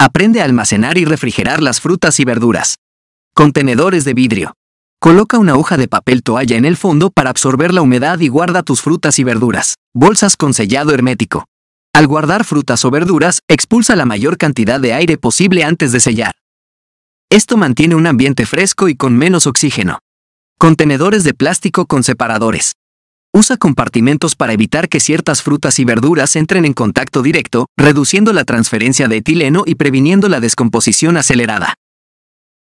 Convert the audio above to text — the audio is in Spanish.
Aprende a almacenar y refrigerar las frutas y verduras. Contenedores de vidrio. Coloca una hoja de papel toalla en el fondo para absorber la humedad y guarda tus frutas y verduras. Bolsas con sellado hermético. Al guardar frutas o verduras, expulsa la mayor cantidad de aire posible antes de sellar. Esto mantiene un ambiente fresco y con menos oxígeno. Contenedores de plástico con separadores. Usa compartimentos para evitar que ciertas frutas y verduras entren en contacto directo, reduciendo la transferencia de etileno y previniendo la descomposición acelerada.